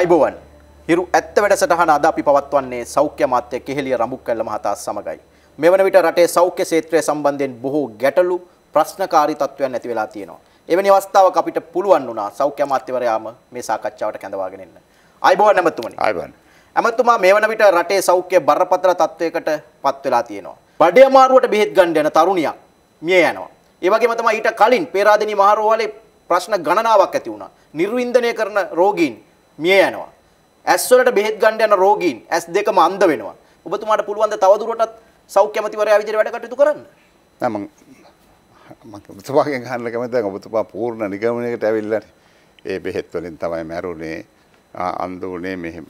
අයිබෝවන් හිරු ඇත්ත වැඩසටහන අද අපි පවත්වන්නේ සෞඛ්‍ය මාත්‍ය කෙහෙලිය රඹුක්කැල්ල මහතා සමගයි. මෙවන විට රටේ සෞඛ්‍ය ක්ෂේත්‍රය සම්බන්ධයෙන් බොහෝ ගැටලු ප්‍රශ්නකාරී තත්ත්වයන් ඇති වෙලා තියෙනවා. එවැනි අවස්ථාවක අපිට පුළුවන් වුණා සෞඛ්‍ය අමාත්‍යවරයාම මේ සාකච්ඡාවට කැඳවාගෙන එන්න. අයිබෝවන් ඇමතුමනි. අයිබෝවන්. ඇමතුමා මෙවන විට රටේ සෞඛ්‍ය බරපතල තත්ත්වයකට පත් වෙලා තියෙනවා. බඩේ අමාරුවට බෙහෙත් ගන්න යන තරුණියක් මිය යනවා. ඒ වගේම තමයි ඊට කලින් පේරාදෙණි මහරෝහලේ ප්‍රශ්න ගණනාවක් ඇති වුණා. නිර්වින්දනය කරන රෝගීන් මිය යනවා. ඇස්වලට බෙහෙත් ගන්න යන රෝගීන් ඇස් දෙකම අන්ධ වෙනවා. ඔබතුමාට පුළුවන් ද තවදුරටත් සෞඛ්‍ය අමාත්‍යවරයා විදිහට වැඩ කටයුතු කරන්න? නෑ මං මම ඔබතුමාගෙන් අහන්න කැමතියි දැන් ඔබතුමා පූර්ණ නිගමනයකට ඇවිල්ලා ඒ බෙහෙත් වලින් තමයි මැරුණේ. අන්දුනේ මෙහෙම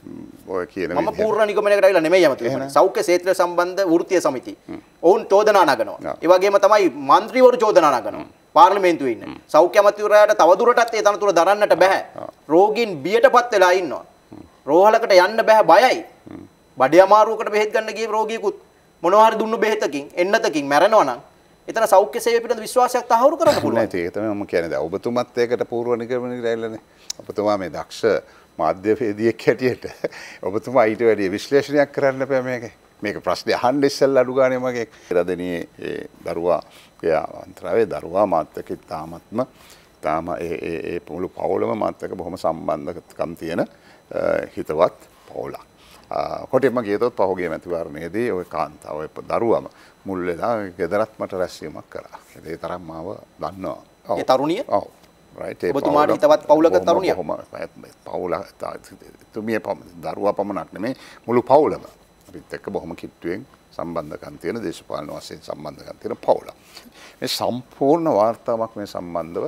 ඔය කියන මම පූර්ණ නිගමනයකට ඇවිල්ලා නෙමෙයි යමතුනේ සෞඛ්‍ය ක්ෂේත්‍ර සම්බන්ධ වෘත්තීය සමිති. ඔවුන් චෝදනා නගනවා. ඒ වගේම තමයි മന്ത്രിවරු චෝදනා නගනවා. පාර්ලිමේන්තුවේ ඉන්න. සෞඛ්‍ය අමාත්‍යවරයාට තවදුරටත් ඒ තනතුර දරන්නට බෑ. රෝගීන් බියටපත් වෙලා ඉන්නවා. රෝහලකට යන්න බෑ බයයි. බඩේ අමාරුවකට බෙහෙත් ගන්න ගිය රෝගියෙකුත් මොනවා හරි දුන්නු බෙහෙතකින් එන්නතකින් මැරෙනවා නම් එතන සෞඛ්‍ය සේවය පිළිබඳ විශ්වාසයක් තහවුරු කරන්න පුළුවන්. නෑ ඒක තමයි මම කියන්නේ. දැන් ඔබතුමත් ඒකට පූර්ව නිගමනය කරලානේ. ඔබතුමා මේ දක්ෂ මාධ්‍යවේදියෙක් හැටියට ඔබතුමා ඊට වැඩිය විශ්ලේෂණයක් කරන්න බෑ මේක. මේක ප්‍රශ්නේ අහන්න ඉස්සෙල්ලා අඩු ගානේ මගේ රදෙනියේ දරුවා අපේ ආන්ත්‍රාවේ දරුවා මාත් එක්ක තාමත්ම තාම ඒ ඒ ඒ මුළු පවුලම මාත් එක්ක බොහොම සම්බන්ධකම් තියෙන හිතවත් පවුලක්. කොටෙම ගියතොත් පහුගිය මැතිවරණයේදී ওই කාන්තාව ඔය දරුවම මුල් වෙලා ගෙදරත් මට රැස්වීමක් කරා. ඒ තරම් මාව දන්නවා. ඒ තරුණිය? ඔව්. රයිට් ඒ ඔබතුමාට හිතවත් පවුලක තරුණිය. කොහොම පවුල තුමිය පමණ දරුවා පමණක් නෙමෙයි මුළු පවුලම අපිත් එක්ක බොහොම කිට්ටුවෙන් සම්බන්ධකම් තියෙන දේශපාලන වශයෙන් සම්බන්ධකම් තියෙන පවුලක්. මේ සම්පූර්ණ වார்த்தාවක් මේ සම්බන්ධව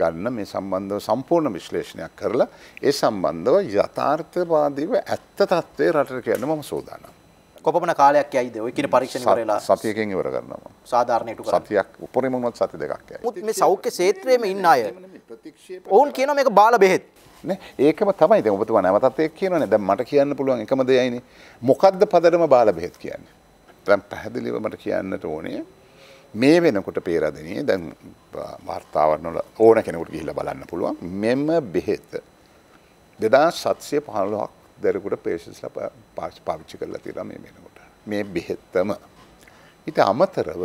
ගන්න මේ සම්බන්ධව සම්පූර්ණ විශ්ලේෂණයක් කරලා ඒ සම්බන්ධව යථාර්ථවාදීව ඇත්ත తත්වේ රටට කියන්න මම සූදානම්. කොපමණ කාලයක් යයිද ඔය කියන පරීක්ෂණ කරලා සතියකින් ඉවර කරනවා. සාධාරණයට කරා. සතියක් උපරිම වුණත් සති දෙකක් යයි. මේ සෞඛ්‍ය ක්ෂේත්‍රයේම ඉන්න අය ඔවුන් කියනවා මේක බාල බෙහෙත්. ඒකම තමයි දැන් ඔබතුමා නැවතත් ඒක කියනවනේ දැන් මට කියන්න පුළුවන් එකම දෙයයිනේ මොකද්ද පදරම බාල බෙහෙත් කියන්නේ දැන් පැහැදිලිව මට කියන්නට ඕනේ මේ වෙනකොට පේරාදෙනියේ දැන් වාර්තාවරණ ඕන කෙනෙකුට ගිහිල්ලා බලන්න පුළුවන් මෙම බෙහෙත 2715ක් දරෙකුට පේෂන්ස්ලා පාවිච්චි කරලා තියෙනවා මේ වෙනකොට මේ බෙහෙතම ඊට අමතරව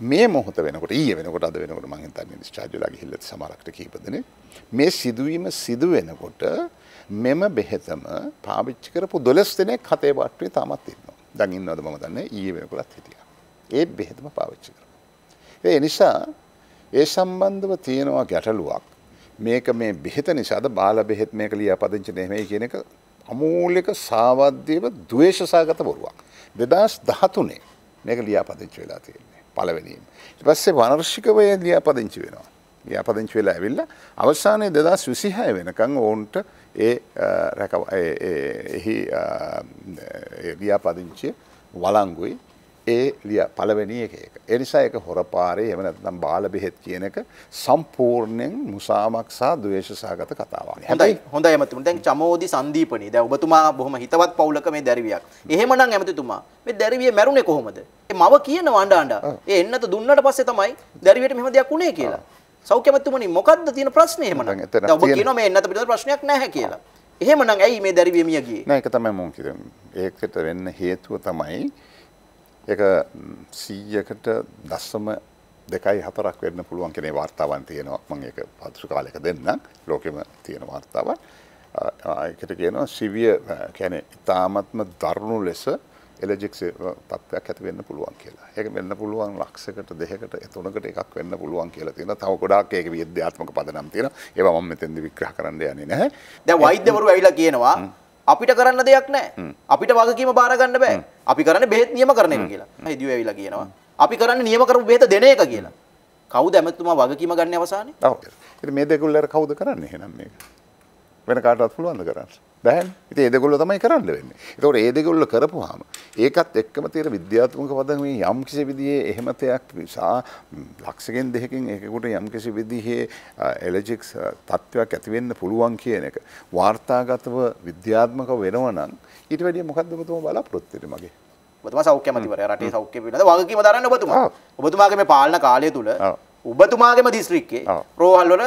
මේ මොහොත වෙනකොට ඊය වෙනකොට අද වෙනකොට මං හිතන්නේ ඩිස්චාර්ජ් වෙලා ගිහිල්ලා සමහරකට කීප දෙනෙක් මේ සිදුවීම සිදු වෙනකොට මෙම බෙහෙතම පාවිච්චි කරපු 12 දෙනෙක් හතේ පාට්ටුවේ තාමත් ඉන්නවා. දැන් ඉන්නවද මම දන්නේ ඊයේ වෙනකොටත් හිටියා. ඒ බෙහෙතම පාවිච්චි කරනවා. ඒ නිසා ඒ සම්බන්ධව තියෙනවා ගැටලුවක්. මේක මේ බෙහෙත නිසාද බාල බෙහෙත් මේක ලියාපදිංචි නෙමෙයි කියන එක අමූලික සාවද්‍යව ද්වේෂසගත බොරුවක්. 2013 මේක ලියාපදිංචි වෙලා තියෙන්නේ. පළවෙනියෙන්. ඊට පස්සේ වනර්ෂිකවය ලියාපදිංචි වෙනවා. ලියාපදිංචි වෙලා ඇවිල්ලා අවසානයේ 2026 වෙනකන් ඕන්ට ඒ රැක එහි ලියාපදිංචිය වළංගුයි ඒ ලිය පළවෙනි එක එක. ඒ නිසා ඒක හොරපාරේ එහෙම නැත්නම් බාල බෙහෙත් කියන එක සම්පූර්ණයෙන් මුසාවක් සහ ද්වේෂ සහගත කතාවක්. හොඳයි හොඳයි එමතුමනි. දැන් චමෝදි සන්දීපනි. දැන් ඔබතුමා බොහොම හිතවත් පවුලක මේ දැරිවියක්. එහෙමනම් එමතුතුමා මේ දැරිවිය මැරුණේ කොහොමද? මව කියන වඬ අඬ. ඒ එන්නත දුන්නට පස්සේ තමයි දැරිවියට මෙහෙම දෙයක් උනේ කියලා. සෞඛ්‍ය එමතුමනි මොකද්ද තියෙන ප්‍රශ්නේ එහෙමනම්? දැන් ඔබ කියනවා මේ එන්නත පිළිබඳ ප්‍රශ්නයක් නැහැ කියලා. එහෙමනම් ඇයි මේ දැරිවිය මියගියේ? නෑ ඒක තමයි මම කියන්නේ. ඒකට වෙන්න හේතුව තමයි එක සීයකට දස්සම දෙකයි හතරක් වෙන්න පුළුවන් කෙනේ වාර්තාවන් තියෙනවා මං ඒක පදසු කාලයක දෙන්නම් ලෝකෙම තියෙන වාර්තාවක් එකට කියනවා සිවිය කැනෙ ඉතාමත්ම දරුණු ලෙස එලජික් තත්ත්වයක් ඇති වෙන්න පුළුවන් කියලා. ඒක වෙන්න පුළුවන් ලක්ෂයකට දෙකකට තුනකට එකක් වෙන්න පුළුවන් කියලා තියෙනවා. තව ගොඩාක් ඒක විද්‍යාත්මක පදනම් තියෙනවා. ඒවා මම මෙතෙන්දි විග්‍රහ කරන්න යන්නේ නැහැ. දැන් වෛද්‍යවරු ඇවිල්ලා කියනවා අපිට කරන්න දෙයක් නෑ අපිට වගකීම බාරගන්න බෑ අපි කරන්න බෙහෙත් නියම කරන එක කියලා හිදුව ඇවිලා කියනවා අපි කරන්න නියම කරපු බෙහෙත දෙන එක කියලා කවුද ඇමතුමා වගකීම ගන්න අවසානයේ ඔව් මේ දෙකුල්ලර කවුද කරන්නේ එහෙනම් මේක වෙන කාටවත් පුළුවන් ද කරන්නේ බැහැනේ. ඉතින් ඒ දෙකොල්ල තමයි කරන්න වෙන්නේ. ඒතකොට ඒ දෙකොල්ල කරපුවාම ඒකත් එක්කම තියෙන විද්‍යාත්මක පදමේ යම් කිසි විදිහේ එහෙම තයක් සා ලක්ෂකෙන් දෙකකින් එකෙකුට යම් කිසි විදිහේ එලර්ජික්ස් තත්ත්වයක් ඇති වෙන්න පුළුවන් කියන එක වාර්තාගතව විද්‍යාත්මක වෙනවා නම් ඊට වැඩිය මොකද්ද ඔබතුමා බලාපොරොත්තු වෙන්නේ මගේ? ඔබතුමා සෞඛ්‍ය මතිවරයා රටේ සෞඛ්‍ය පිළිබඳ වගකීම දරන්න ඔබතුමා. ඔබතුමාගේ මේ පාලන කාලය තුල ඔබතුමාගේම දිස්ත්‍රික්කේ රෝහල් වල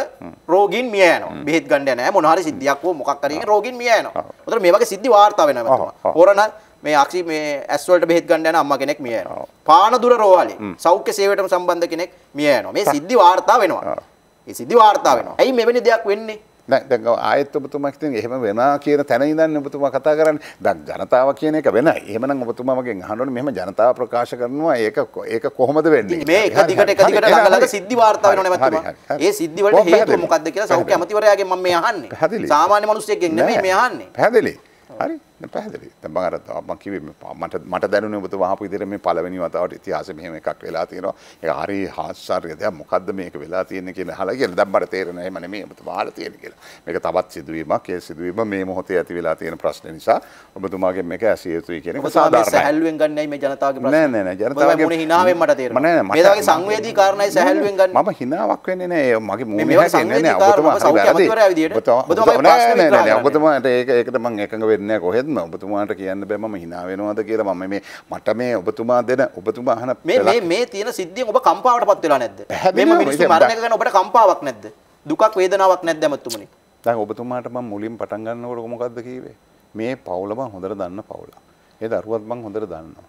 රෝගීන් මිය යනවා. බෙහෙත් ගන්න නැහැ මොන හරි සිද්ධියක් හෝ මොකක් හරි එකකින් රෝගීන් මිය යනවා. උතන මේ වගේ සිද්ධි වාර්තා වෙනවා මෙතුමා. හොරණ මේ අක්ෂි මේ ඇස් වලට බෙහෙත් ගන්න යන අම්මා කෙනෙක් මිය යනවා. පානදුර රෝහලේ සෞඛ්‍ය සේවයටම සම්බන්ධ කෙනෙක් මිය යනවා. මේ සිද්ධි වාර්තා වෙනවා. මේ සිද්ධි වාර්තා වෙනවා. ඇයි මෙවැනි දෙයක් වෙන්නේ? දැන් ආයෙත් ඔබතුමා ඉතින් එහෙම වෙනා කියන තැන ඉඳන් ඔබතුමා කතා කරන්නේ. දැන් ජනතාව කියන එක වෙනයි. එහෙමනම් ඔබතුමා මගෙන් අහන්න ඕනේ මෙහෙම ජනතාව ප්‍රකාශ කරනවා. ඒක ඒක කොහොමද වෙන්නේ? මේ එක දිගට එක දිගට ළඟ ළඟ සිද්ධි වාර්තා වෙනවනේ මැතිතුමා. ඒ සිද්ධි වලට හේතුව මොකක්ද කියලා සෞඛ්‍ය අමාත්‍යවරයාගෙන් මම මේ අහන්නේ. සාමාන්‍ය මිනිස්සුෙක්ගෙන් නෙමෙයි මේ අහන්නේ. පැහැදිලි. හරි. පැහැදිලි බර මන් කිව මට මට දැනුන බතු වහපු ඉදිර මේ පලවෙනි වතාවට ඉතිහාස මෙහම එකක් වෙලා තියෙනවා ඒ හරි හාස්සාර්යද මොකක්ද මේක වෙලා තියෙන කියෙන හලා කියල දම්බට තේරණය මන මේ බතු වාල තියෙන කියලා මේක තවත් සිදුවීමක් ඒ සිදුවීම මේ මොහොතේ ඇති වෙලා තියෙන ප්‍රශ්න නිසා ඔබතුමාගේ මේක ඇසියතුයි කියන සැහල්ුවෙන් ගන්නයි මේ ජනතාවගේ ප්‍රශ්න නෑ නෑ ජනතාවගේ හිනාවෙන් මට තේරෙනවා නෑ මේ වගේ සංවේදී කාරණා සැහල්ුවෙන් ගන්න මම හිනාවක් වෙන්නේ නෑ මගේ මූණ හැසෙන්නේ නෑ ඔබතුමා හරි වැරදි ඔබතුමා ඔබතුමාට ඒක ඒකට මම එකඟ වෙන්නේ නෑ කොහෙද ඇත් ම ඔබතුමාට කියන්න බෑ ම හිනාවෙනවාද කියලා මම මේ මට මේ ඔබතුමා දෙන ඔබතුමා අහන මේ මේ තියෙන සිද්ධිය ඔබ කම්පාවට පත් වෙලා නැද්ද? මෙම මිනිස්සු මරණ එක ගැන ඔබට කම්පාවක් නැද්ද? දුකක් වේදනාවක් නැද්ද මතුමනි? දැන් ඔබතුමාට මම මුලින් පටන් ගන්නකොට මොකද්ද කිව්වේ? මේ පවුල මං හොඳට දන්න පවුල. ඒ දරුවත් මං හොඳට දන්නවා.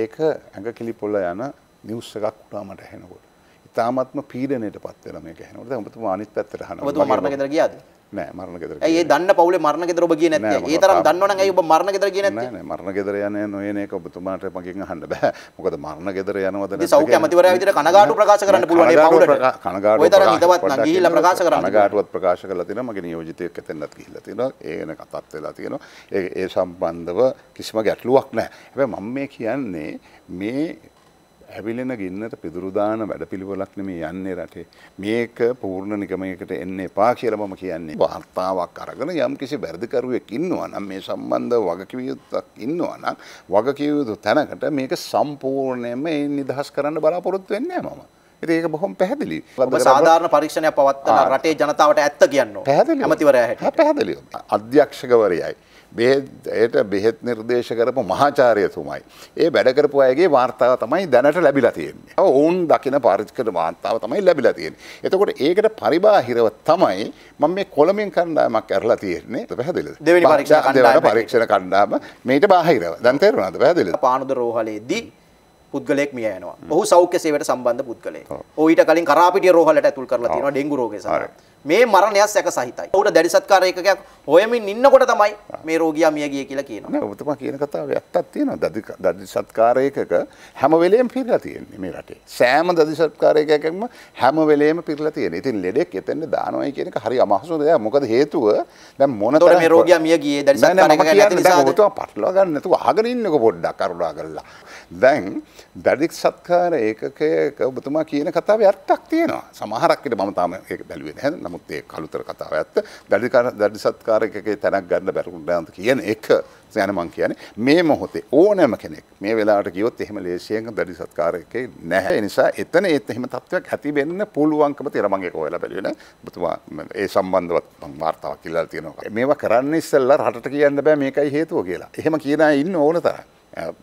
ඒක ඇඟ කිලිපොළ යන නිවුස් එකක් උනා මට ඇහෙනකොට. ඉතාමත්ම පීඩනයට පත් වෙන මේක ඇහෙනකොට දැන් ඔබතුමා අනිත් පැත්තට අහනවා. ඔබතුමා මරණ ගෙදර ගියාද? නෑ මරණ ගෙදර. ඇයි ඒ දන්න පවුලේ මරණ ගෙදර ඔබ ගියේ නැත්තේ? ඒ තරම් දන්නවනම් ඇයි ඔබ මරණ ගෙදර ගියේ නැත්තේ? නෑ නෑ මරණ ගෙදර යන්නේ නොයන එක ඔබතුමාට මගෙන් අහන්න බෑ. මොකද මරණ ගෙදර යනවද නැද්ද? සෞඛ්‍ය අමාත්‍යවරයා විදිහට කනගාටු ප්‍රකාශ කරන්න පුළුවන් ඒ පවුලට. කනගාටු ඔය තරම් හිතවත් නම් ගිහිල්ලා ප්‍රකාශ කරන්න. කනගාටුවත් ප්‍රකාශ කරලා තියෙනවා මගේ නියෝජිතයෙක් එතනත් ගිහිල්ලා තියෙනවා. ඒ වෙන කතාත් වෙලා තියෙනවා. ඒ ඒ සම්බන්ධව කිසිම ගැටලුවක් නෑ. හැබැයි මම මේ කියන්නේ මේ හැවිලෙන ගින්නට පිදුරුදාන වැඩපිළිවෙලක් නෙමේ යන්නේ රටේ. මේක පූර්ණ නිගමයකට එන්න එපා කියලා මම කියන්නේ. වාර්තාවක් අරගෙන යම්කිසි වැරදිකරුවෙක් ඉන්නවා නම් මේ සම්බන්ධ වගකිව යුත්තක් ඉන්නවා නම් වගකිව යුතු තැනකට මේක සම්පූර්ණයෙන්ම ඒ නිදහස් කරන්න බලාපොරොත්තු වෙන්නේ නැහැ මම. ඉතින් ඒක බොහොම පැහැදිලි. ඔබ සාධාරණ පරීක්ෂණයක් පවත්වලා රටේ ජනතාවට ඇත්ත කියන්න ඕන. පැහැදිලි. ඇමතිවරයා හැටියට. පැහැදිලි. අධ්‍යක්ෂකවරයයි බෙහෙත්යට බෙහෙත් නිර්දේශ කරපු මහාචාරයතුමයි. ඒ වැඩකරපු අයගේ වාර්තාව තමයි දැනට ලැබිලා තියෙන්නේ. ඔවුන් දකින පරිච්කට වාර්තාව තමයි ලැබිලා තියෙන්නේ. එතකොට ඒකට පරිබාහිරව තමයි මම මේ කොළමින් කණ්ඩායමක් ඇරලා තියෙන්නේ. පැහැදිලිද? දෙවෙනි පරීක්ෂා කණ්ඩායම පරීක්ෂණ කණ්ඩායම මේට බාහිරව. දැන් තේරුණාද? පැහැදිලිද? පානුද රෝහලේදී පුද්ගලයෙක් මිය යනවා. ඔහු සෞඛ්‍ය සේවයට සම්බන්ධ පුද්ගලයෙක්. ඔහු ඊට කලින් කරාපිටිය රෝහලට ඇතුල් කරලා තියෙනවා ඩෙන්ගු රෝගය සමග. මේ මරණය සැක සහිතයි. ඔහුට දැඩි සත්කාර ඒකකයක් හොයමින් ඉන්නකොට තමයි මේ රෝගියා මිය ගිය කියලා කියනවා. නෑ ඔබතුමා කියන කතාව ඇත්තක් තියෙනවා. දදි දදි සත්කාරයකක හැම වෙලෙම පිරලා තියෙන්නේ මේ රටේ. සෑම දදි සත්කාරයකකම හැම වෙලෙම පිරලා තියෙනවා. ඉතින් ලෙඩෙක් එතෙන්ද දානවයි කියන එක හරි අමහසු දෙයක්. මොකද හේතුව දැන් මොන තරම් මේ රෝගියා මිය ගියේ දදි සත්කාරයක නැති නිසා ඔබතුමා පටලවා ගන්න නැතුව අහගෙන ඉන්නකෝ පොඩ්ඩක් අරුණා කරලා. දැන් දදි සත්කාර ඒකකයක ඔබතුමා කියන කතාවේ ඇත්තක් තියෙනවා. සමහරක් ඉත මම තාම ඒක බැලුවේ නැහැ. නමුත් ඒ කලුතර කතාව ඇත්ත. දදි දදි සත්කාර කාරකගේ තැනක් ගන්න බැරුණාද කියන එක යන මං කියන්නේ මේ මොහොතේ ඕනෑම කෙනෙක් මේ වෙලාවට ගියොත් එහෙම ලේසියෙන් දැඩි සත්කාරකේ නැහැ. ඒ නිසා එතන ඒත් එහෙම තත්වයක් ඇති වෙන්න පුළුවන්කම තියෙන මම ඒක හොයලා බැලුවේ නෑ. ඔබතුමා ඒ සම්බන්ධවත් මම වார்த்தාවක් ඉල්ලලා තියෙනවා. මේවා කරන්න ඉස්සෙල්ලා රටට කියන්න බෑ මේකයි හේතුව කියලා. එහෙම කියන අය ඉන්න ඕන තරම්.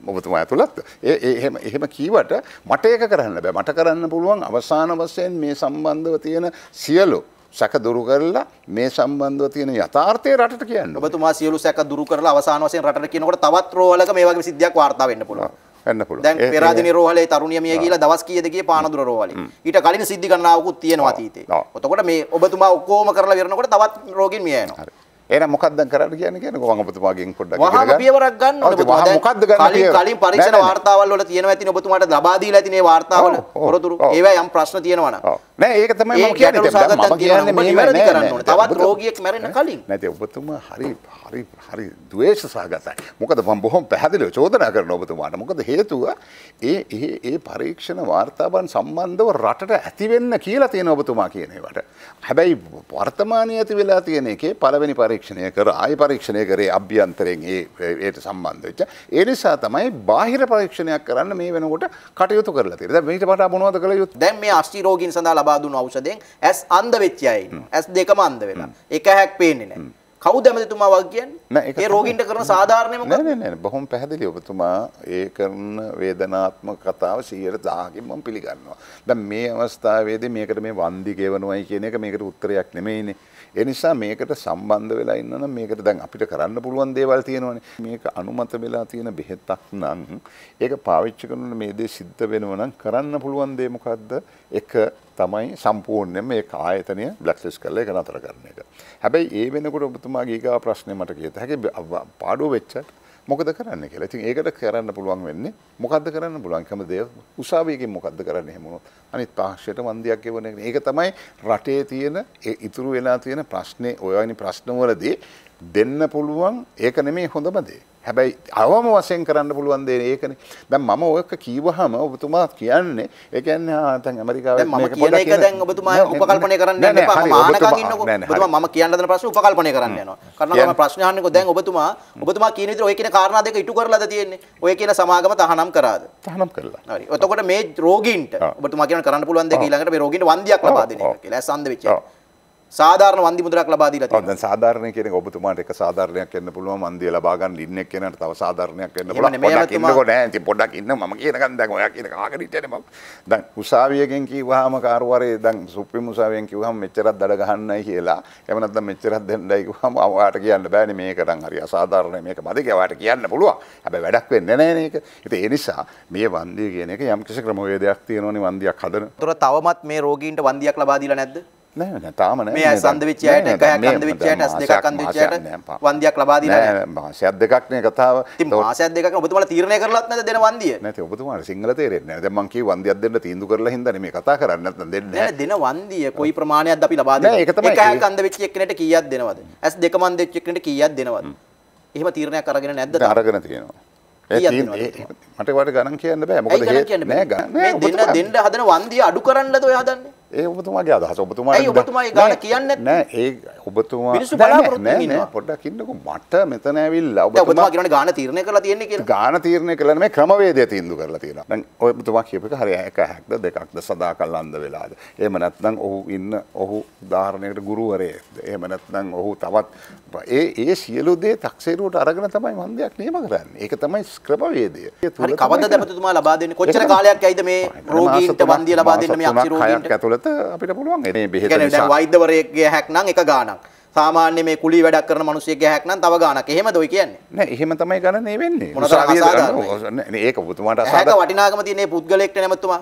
ඔබතුමා ඇතුළත් එහෙම එහෙම කීවට මට ඒක කරන්න බෑ මට කරන්න පුළුවන් අවසාන වශයෙන් මේ සම්බන්ධව තියෙන සියලු සැක දුරු කරලා මේ සම්බන්ධව තියෙන යථාර්ථය රටට කියන්න. ඔබතුමා සියලු සැක දුරු කරලා අවසාන වශයෙන් රටට කියනකොට තවත් රෝහලක මේ වගේ සිද්ධියක් වාර්තා වෙන්න පුළුවන්. වෙන්න පුළුවන්. දැන් පෙරාදෙණිය රෝහලේ තරුණිය මිය ගිහිලා දවස් කීයද ගියේ පානදුර රෝහලේ. ඊට කලින් සිද්ධි ගණනාවකුත් තියෙනවා අතීතේ. එතකොට මේ ඔබතුමා ඔක්කොම කරලා විරනකොට තවත් රෝගීන් මිය යනවා. එන මොකක්ද කරන්න කියන්නේ කියන්නේ වංගපතිතුමාගෙන් පොඩ්ඩක් ඉගෙන ගන්න. වහම පියවරක් ගන්න ඔබතුමා. දැන් මොකක්ද ගන්න කියලා. කලින් කලින් පරීක්ෂණ වාර්තාවල් වල තියෙනවා ඇතිනේ ඔබතුමාට ලබා දීලා ඇතිනේ වාර්තාවල. පොරතුරු. ඒවා යම් ප්‍රශ්න තියෙනවා නම්. නෑ ඒක තමයි මම කියන්නේ. මම කියන්නේ මේ නෑ. තවත් රෝගියෙක් මැරෙන්න කලින්. නැති ඔබතුමා හරි හරි හරි දවේශ සහගතයි මොකද මම බොහොම පැහැදිලිව චෝදනා කරන ඔබතුමාට මොකද හේතුව ඒ ඒ ඒ පරීක්ෂණ වාර්තාබන් සම්බන්ධව රටට ඇති වෙන්න කියලා තියෙන ඔබතුමා කියන ඒවට හැබැයි වර්තමානයේ ඇති වෙලා තියෙන එකේ පළවෙනි පරීක්ෂණය කර ආය පරීක්ෂණය කරේ අභ්‍යන්තරයෙන් ඒ ඒට සම්බන්ධ වෙච්ච ඒ නිසා තමයි බාහිර පරීක්ෂණයක් කරන්න මේ වෙනකොට කටයුතු කරලා තියෙන්නේ දැන් මේකට වඩා මොනවද කළ යුත්තේ දැන් මේ අස්ටි රෝගීන් සඳහා ලබා දුන් ඖෂධයෙන් ඇස් අන්ධ වෙච්ච අය ඉන්නවා ඇස් දෙකම අන්ධ වෙලා එක හැක් පේන්නේ නැහැ කවුද ඇමතිතුමා වගේ කියන්නේ? ඒ රෝගීන්ට කරන සාධාරණේ මොකක්ද? නෑ නෑ නෑ බොහොම පැහැදිලි ඔබතුමා ඒ කරන වේදනාත්මක කතාව 100%කින් මම පිළිගන්නවා. දැන් මේ අවස්ථාවේදී මේකට මේ වන්දි ගෙවනවයි කියන එක මේකට උත්තරයක් නෙමෙයිනේ. ඒ නිසා මේකට සම්බන්ධ වෙලා ඉන්නවනම් මේකට දැන් අපිට කරන්න පුළුවන් දේවල් තියෙනවනේ. මේක අනුමත වෙලා තියෙන බෙහෙතක් නම් ඒක පාවිච්චි කරන මේ දේ සිද්ධ වෙනවා නම් කරන්න පුළුවන් දේ මොකද්ද? එක තමයි සම්පූර්ණයෙන්ම මේ ආයතනය බ්ලැක්ලිස්ට් කරලා ඒක නතර කරන එක. හැබැයි ඒ වෙනකොට ඔබතුමාගේ ඊගා ප්‍රශ්නේ මට කියත හැකි පාඩුව වෙච්ච මොකද කරන්න කියලා. ඉතින් ඒකට කරන්න පුළුවන් වෙන්නේ මොකද්ද කරන්න පුළුවන්? කම දේ උසාවියකින් මොකද්ද කරන්න එහෙම වුණොත්. අනිත් පාර්ශ්වයට වන්දියක් ගෙවන එක. ඒක තමයි රටේ තියෙන ඉතුරු වෙලා තියෙන ප්‍රශ්නේ ඔයවැනි ප්‍රශ්න වලදී දෙන්න පුළුවන් ඒක නෙමෙයි හොඳම දේ. හැබැයි අවම වශයෙන් කරන්න පුළුවන් දේ ඒකනේ. දැන් මම ඔයක කීවහම ඔබතුමා කියන්නේ ඒ කියන්නේ දැන් ඇමරිකාවේ මම කියන එක දැන් ඔබතුමා උපකල්පනය කරන්න යන්න එපා. මම ආනකම් ඉන්නකෝ. ඔබතුමා මම කියන්න දෙන ප්‍රශ්න උපකල්පනය කරන්න යනවා. කරනවා මම ප්‍රශ්න අහන්නකෝ. දැන් ඔබතුමා ඔබතුමා කියන විදිහට ඔය කියන කාරණා දෙක ඉටු කරලාද තියෙන්නේ? ඔය කියන සමාගම තහනම් කරාද? තහනම් කළා. හරි. එතකොට මේ රෝගීන්ට ඔබතුමා කියන කරන්න පුළුවන් දෙක ඊළඟට මේ රෝගීන්ට වන්දියක් ලබා දෙන එක කියලා. ඇස් අන්ධ වෙච්ච එක. සාධාරණ වන්දි මුදලක් ලබා දීලා තියෙනවා. දැන් සාධාරණ කියන එක ඔබතුමාට එක සාධාරණයක් වෙන්න පුළුවන් වන්දිය ලබා ගන්න ඉන්න එක්කෙනාට තව සාධාරණයක් වෙන්න පුළුවන්. පොඩ්ඩක් ඉන්නකෝ නෑ. ඉතින් පොඩ්ඩක් ඉන්න මම කියනකන් දැන් ඔයා කියන කාගෙන හිටියනේ මම. දැන් උසාවියකින් කිව්වහම කාර්වරේ දැන් සුප්‍රීම උසාවියෙන් කිව්වහම මෙච්චරක් දඩ ගහන්නයි කියලා. එහෙම නැත්නම් මෙච්චරක් දෙන්නයි කිව්වහම ඔයාට කියන්න බෑනේ මේකනම් හරි අසාධාරණයි මේක මදි කියලා ඔයාට කියන්න පුළුවන්. හැබැයි වැඩක් වෙන්නේ නෑනේ ඒක. ඉතින් ඒ නිසා මේ වන්දිය කියන එක යම් කිසි ක්‍රමවේදයක් තියෙනවනේ වන්දියක් හදන. ඒතර තවමත් මේ රෝගීන්ට වන්දියක් ලබා දීලා නැද්ද? නෑ නෑ තාම නෑ මේ සඳ විචයයට එක කන්ද විචයයට ඇස් දෙකක් අන්ද විචයයට වන්දියක් ලබා දීලා නෑ මාසයක් දෙකක් නේ කතාව මාසයක් දෙකක් ඔබතුමාලා තීරණය කරලත් නැද දෙන වන්දිය නැති ඔබතුමාට සිංහල තේරෙන්නේ නෑ දැන් මම කිව්ව වන්දියක් දෙන්න තීන්දුව කරලා හින්දානේ මේ කතා කරන්නේ නැත්නම් දෙන්නේ නෑ දෙන වන්දිය කොයි ප්‍රමාණයක්ද අපි ලබා දෙන්නේ එක කෑක් අන්ද වෙච්ච එක්කෙනෙක්ට කීයක් දෙනවද ඇස් දෙකම අන්ද වෙච්ච එක්කෙනෙක්ට කීයක් දෙනවද එහෙම තීරණයක් අරගෙන නැද්ද අරගෙන තියෙනවා මට වට ගණන් කියන්න බෑ මොකද හේ නෑ ගන්න දෙන්න දෙන්න හදන වන්දිය අඩු කරන්නද ඔය හදන්නේ ඒ ඔබතුමාගේ අදහස ඔබතුමා ඒ ඔබතුමා ඒ ගාන කියන්නේ නැහැ ඒ ඔබතුමා පොඩ්ඩක් ඉන්නකො මට මෙතන ඇවිල්ලා ඔබතුමා කියන ගාන තීරණය කරලා තියෙන්නේ කියලා. ගාන තීරණය කළා මේ ක්‍රමවේදය තීන්දුව කරලා තියෙනවා. දැන් ඔබතුමා කියප එක හරි එක හැක්ද දෙකක්ද සදාකල් අන්ධ වෙලාද. එහෙම නැත්නම් ඔහු ඉන්න ඔහු උදාහරණයකට ගුරුවරයෙක්. එහෙම නැත්නම් ඔහු තවත් ඒ ඒ සියලු දේ තක්සේරුවට අරගෙන තමයි මම දෙයක් නියම කරන්නේ. ඒක තමයි ක්‍රමවේදය. හරි කවදාද දැපතුමා ලබා දෙන්නේ? කොච්චර කාලයක් ඇයිද මේ රෝගීන්ට වන්දිය ලබා දෙන්න මේ අක්ෂි රෝගීන්ට? ඇතුළත අපිට පුළුවන්. මේ බෙහෙත නිසා. වෛද්‍යවරයෙක්ගේ හැක්නම් එක ගානක්. සාමාන්‍ය මේ කුලී වැඩක් කරන මිනිස්සුෙක් ගහක් නම් තව ගානක්. එහෙමද ඔය කියන්නේ? නෑ එහෙම තමයි ගණන් මේ වෙන්නේ. මොනතරම් අසාධාරණද? ඒක පුතුමාට අසාධාරණ. ඒක වටිනාකම තියෙන මේ පුද්ගලයෙක්ට නෙමෙතුමා.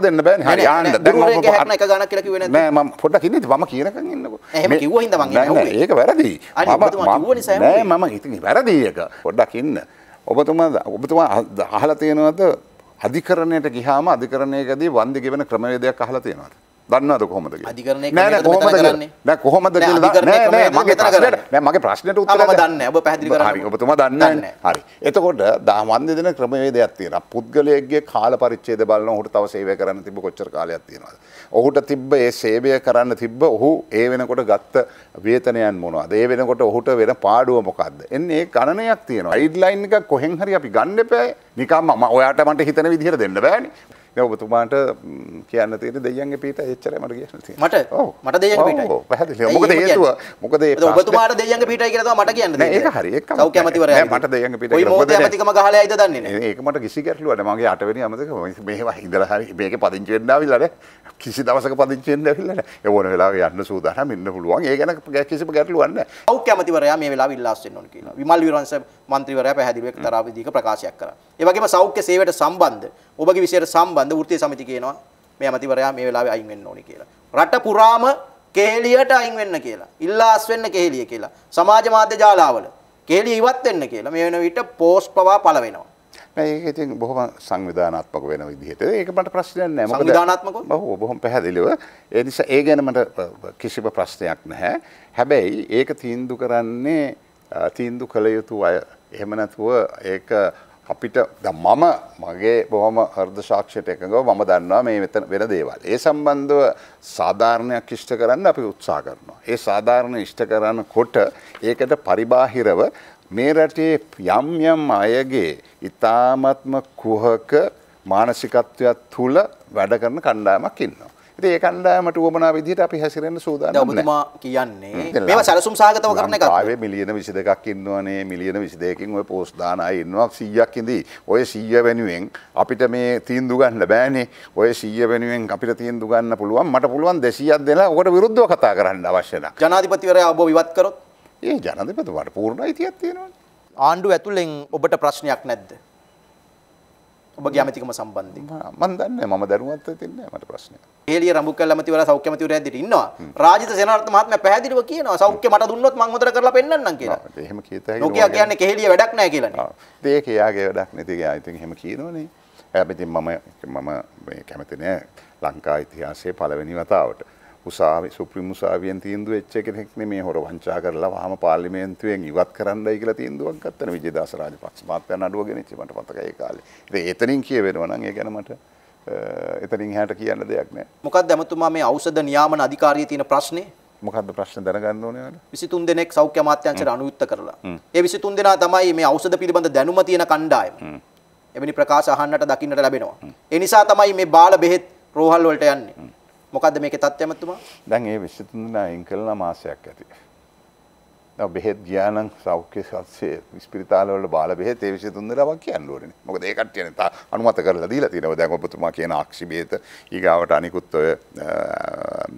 කරලා දෙන්න බෑනේ. හරි ආන්න. දැන් ඔබ හැරෙන එක ගණක් කියලා කිව්වේ නැද්ද? නෑ මම පොඩ්ඩක් ඉන්න ඉතින් මම කියනකම් ඉන්නකෝ. එහෙම කිව්වා හින්දා මං ඉන්නේ. නෑ ඒක වැරදි. මම නෑ මම ඉතින් වැරදි එක. පොඩ්ඩක් ඉන්න. ඔබතුමා ඔබතුමා අහලා තියෙනවද අධිකරණයට ගිහාම අධිකරණයකදී වන්දි ගෙවන ක්‍රමවේදයක් අහලා තියෙනවද? දන්නද කොහොමද නෑ කොහොමද මගේ ප්‍රශ්නයට උත්තර දන්න ඔබ පැදිි හරි ඔබතුම දන්න හරි එතකොට දාමන්ද දෙන ක්‍රමවේදයක් තියෙන පුද්ගලයගේ කාල පරිච්චේද බලන්න හුට තව සේවය කරන්න තිබ කොච්චර කාලයක් තියෙනවා ඔහුට තිබ්බ ඒ සේවය කරන්න තිබ්බ ඔහු ඒ වෙනකොට ගත්ත වේතනයන් මොනවාද ඒ වෙනකොට ඔහුට වෙන පාඩුව මොකක්ද එන්නේ ගණනයක් තියෙනවා අයිඩ්ලයින් එක කොහෙන් හරි අපි ගන්න එපෑ නිකම් මම ඔයාට මට හිතන විදිහට දෙන්න බෑනේ ඔබතුමාට කියන්න තියෙන දෙයන්ගේ පීට එච්චර මට කියන්න මට මට දෙයන්න පීට පැහැදිලි මොකද හේතුව මොකද ඔබතුමාට දෙයන්න පීටයි කියලා මට කියන්න ඒක හරි ඒක සෞඛ්‍ය අමාත්‍යවරයා මට දෙයන්න පීට මොකද ඇමතිකම ගහලා ඇයිද දන්නේ නැහැ ඒක මට කිසි ගැටලුවක් නැහැ මගේ 8 වෙනි අමතක මේවා ඉඳලා හරි මේකේ පදිංචි වෙන්න ආවිල්ලා නැහැ කිසි දවසක පදිංචි වෙන්න ආවිල්ලා නැහැ ඒ ඕන වෙලාවෙ යන්න සූදානම් ඉන්න පුළුවන් ඒ ගැන කිසිම ගැටලුවක් නැහැ සෞඛ්‍ය අමාත්‍යවරයා මේ වෙලාවෙ ඉල්ලාස් වෙන්න ඕන කියලා විමල් විරංශ මන්ත්‍රීවරයා පැහැදිලිව එක්තරා විදිහක ප්‍රකාශයක් කරා ඒ වගේම සෞඛ්‍ය සේවයට සම්බන්ධ ඔබගේ විශේෂ සම්බන්ධ සම්බන්ධ වෘත්තීය සමිති කියනවා මේ ඇමතිවරයා මේ වෙලාවේ අයින් වෙන්න ඕනේ කියලා. රට පුරාම කේලියට අයින් වෙන්න කියලා. ඉල්ලාස් වෙන්න කේලිය කියලා. සමාජ මාධ්‍ය ජාලාවල කේලිය ඉවත් වෙන්න කියලා මේ වෙන විට පෝස්ට් පවා පළ වෙනවා. ඒක ඉතින් බොහොම සංවිධානාත්මක වෙන විදිහට ඒක මට ප්‍රශ්නයක් නෑ මොකද සංවිධානාත්මකව බොහෝ බොහොම පැහැදිලිව ඒ නිසා ඒ ගැන මට කිසිම ප්‍රශ්නයක් නැහැ හැබැයි ඒක තීන්දුව කරන්නේ තීන්දුව කළ යුතු අය එහෙම නැතුව ඒක අපිට මම මගේ බොහොම හර්ද ශාක්ෂයට එකඟව මම දන්නවා මේ මෙතන වෙන දේවල්. ඒ සම්බන්ධව සාධාරණයක් ඉෂ්ට කරන්න අපි උත්සා කරනවා. ඒ සාධාරණ ඉෂ්ට කරන්න කොට ඒකට පරිබාහිරව මේ රටේ යම් යම් අයගේ ඉතාමත්ම කුහක මානසිකත්වයක් තුළ වැඩ කරන කණ්ඩායමක් ඉන්නවා. ඉතින් ඒ කණ්ඩායමට උවමනා විදිහට අපි හැසිරෙන්න සූදානම් නැහැ. ඔබතුමා කියන්නේ මේවා සැලසුම් සහගතව කරන එකක්. ආවේ මිලියන 22ක් ඉන්නවනේ මිලියන 22කින් ඔය පෝස්ට් දාන අය ඉන්නවා 100ක් ඉඳී. ඔය 100 වෙනුවෙන් අපිට මේ තීන්දුව ගන්න බෑනේ. ඔය 100 වෙනුවෙන් අපිට තීන්දුව ගන්න පුළුවන්. මට පුළුවන් 200ක් දෙලා ඔකට විරුද්ධව කතා කරන්න අවශ්‍ය නැහැ. ජනාධිපතිවරයා ඔබ විවත් කරොත් ඒ ජනධිපතිවරට පූර්ණ අයිතියක් තියෙනවා. ආණ්ඩුව ඇතුලෙන් ඔබට ප්‍රශ්නයක් නැද්ද? ඔබගේ අමතිකම සම්බන්ධයෙන්. මම දන්නේ මම දැනුවත් වෙන්නේ මට ප්‍රශ්නයක්. එළිය රඹුකල් අමතිවරයා සෞඛ්‍ය මතිවරයා ඇදිට ඉන්නවා. රාජිත සේනාරත්න මහත්මයා පැහැදිලිව කියනවා සෞඛ්‍ය මට දුන්නොත් මම හොඳට කරලා පෙන්නන්නම් කියලා. එහෙම කීත හැකි. නෝකියා කියන්නේ කෙහෙලිය වැඩක් නැහැ කියලානේ. ඔව්. ඒක එයාගේ වැඩක් නෙති. එයා ඉතින් එහෙම කියනෝනේ. හැබැයි මම මම කැමති නෑ ලංකා ඉතිහාසයේ පළවෙනි වතාවට උසාවි සුප්‍රීම උසාවියෙන් තීන්දුව වෙච්ච කෙනෙක් නෙමේ හොර වංචා කරලා වහම පාර්ලිමේන්තුවෙන් ඉවත් කරන්නයි කියලා තීන්දුවක් ගත්තන විජේදාස රාජපක්ෂ මහත්තයා නඩුව ගෙනිච්ච මට මතකයි ඒ කාලේ. ඉතින් එතනින් කියවෙනවා නම් ඒ ගැන මට එතනින් හැට කියන්න දෙයක් නෑ. මොකක්ද ඇමතුමා මේ ඖෂධ නියාමන අධිකාරියේ තියෙන ප්‍රශ්නේ? මොකක්ද ප්‍රශ්න දැනගන්න ඕනේ ඔයාලා? 23 දෙනෙක් සෞඛ්‍ය අමාත්‍යාංශයට අනුයුක්ත කරලා. ඒ 23 දෙනා තමයි මේ ඖෂධ පිළිබඳ දැනුම තියෙන කණ්ඩායම. එවැනි ප්‍රකාශ අහන්නට දකින්නට ලැබෙනවා. ඒ නිසා තමයි මේ බාල බෙහෙත් රෝහල් වලට යන්නේ. මොකක්ද මේකේ තත්ත්වය මතුමා? දැන් ඒ 23 දෙනා අයින් කළා මාසයක් ඇති. දැන් බෙහෙත් ගියා නම් සෞඛ්‍ය සත්‍ය ස්පිරිතාල වල බාල බෙහෙත් ඒ 23 දෙනාවක් කියන්න ඕනේ. මොකද ඒ කට්ටියනේ තා අනුමත කරලා දීලා තියෙනවා. දැන් ඔබතුමා කියන ආක්ෂි බෙහෙත ඊගාවට අනිකුත් ඔය